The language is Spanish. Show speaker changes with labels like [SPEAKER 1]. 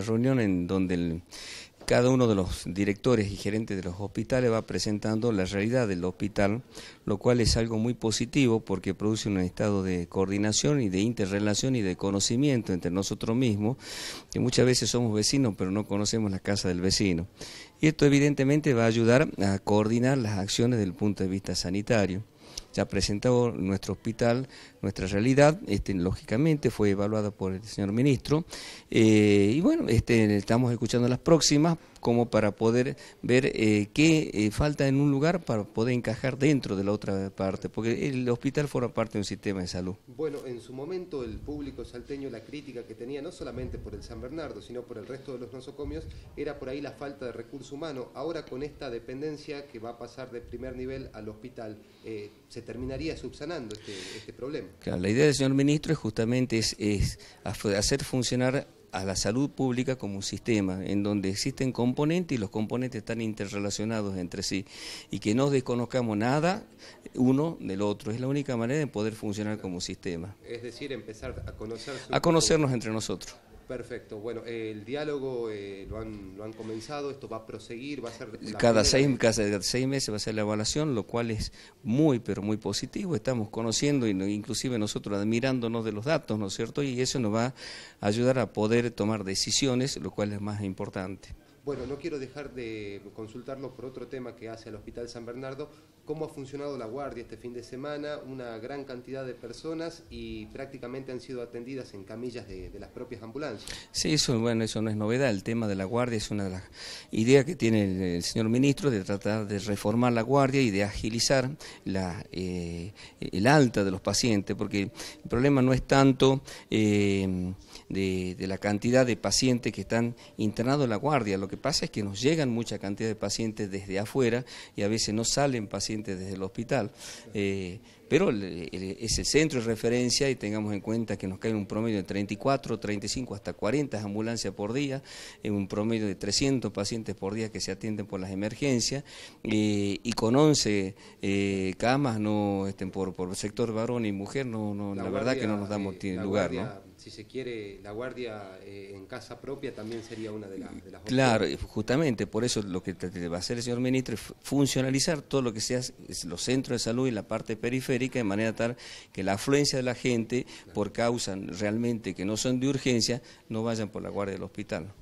[SPEAKER 1] reunión en donde cada uno de los directores y gerentes de los hospitales va presentando la realidad del hospital, lo cual es algo muy positivo porque produce un estado de coordinación y de interrelación y de conocimiento entre nosotros mismos, que muchas veces somos vecinos pero no conocemos la casa del vecino. Y esto evidentemente va a ayudar a coordinar las acciones desde el punto de vista sanitario. Se ha presentado nuestro hospital, nuestra realidad, este, lógicamente fue evaluada por el señor ministro, eh, y bueno, este, estamos escuchando las próximas como para poder ver eh, qué eh, falta en un lugar para poder encajar dentro de la otra parte, porque el hospital forma parte de un sistema de salud.
[SPEAKER 2] Bueno, en su momento el público salteño, la crítica que tenía, no solamente por el San Bernardo, sino por el resto de los nosocomios, era por ahí la falta de recurso humano. Ahora con esta dependencia que va a pasar de primer nivel al hospital, terminaría subsanando este, este problema.
[SPEAKER 1] la idea del señor ministro es justamente es, hacer funcionar a la salud pública como un sistema en donde existen componentes y los componentes están interrelacionados entre sí y que no desconozcamos nada uno del otro. Es la única manera de poder funcionar como un sistema.
[SPEAKER 2] Es decir, empezar a conocer... A
[SPEAKER 1] conocernos entre nosotros.
[SPEAKER 2] Perfecto. Bueno, el diálogo eh, lo, han, lo han comenzado, esto va a proseguir, va a ser... Cada seis,
[SPEAKER 1] seis meses va a ser la evaluación, lo cual es muy, pero muy positivo. Estamos conociendo, inclusive nosotros admirándonos de los datos, ¿no es cierto? Y eso nos va a ayudar a poder tomar decisiones, lo cual es más importante.
[SPEAKER 2] Bueno, no quiero dejar de consultarlo por otro tema que hace el Hospital San Bernardo, cómo ha funcionado la guardia este fin de semana, una gran cantidad de personas y prácticamente han sido atendidas en camillas de, las propias ambulancias.
[SPEAKER 1] Sí, eso, bueno, eso no es novedad, el tema de la guardia es una de las ideas que tiene el, señor ministro de tratar de reformar la guardia y de agilizar eh, el alta de los pacientes, porque el problema no es tanto eh, de la cantidad de pacientes que están internados en la guardia, lo que pasa es que nos llegan mucha cantidad de pacientes desde afuera y a veces no salen pacientes desde el hospital. Eh, pero el, el, ese centro de referencia, y tengamos en cuenta que nos cae un promedio de 34, 35, hasta 40 ambulancias por día, en eh, un promedio de 300 pacientes por día que se atienden por las emergencias, eh, y con 11 camas no, estén por, por sector varón y mujer, no, no la, verdad que no nos damos lugar. ¿no?
[SPEAKER 2] si se quiere, la guardia eh, en casa propia también sería una de, de las...
[SPEAKER 1] Claro, justamente por eso lo que va a hacer el señor ministro es funcionalizar todo lo que sea los centros de salud y la parte periférica de manera tal que la afluencia de la gente por causas realmente que no son de urgencia no vayan por la guardia del hospital.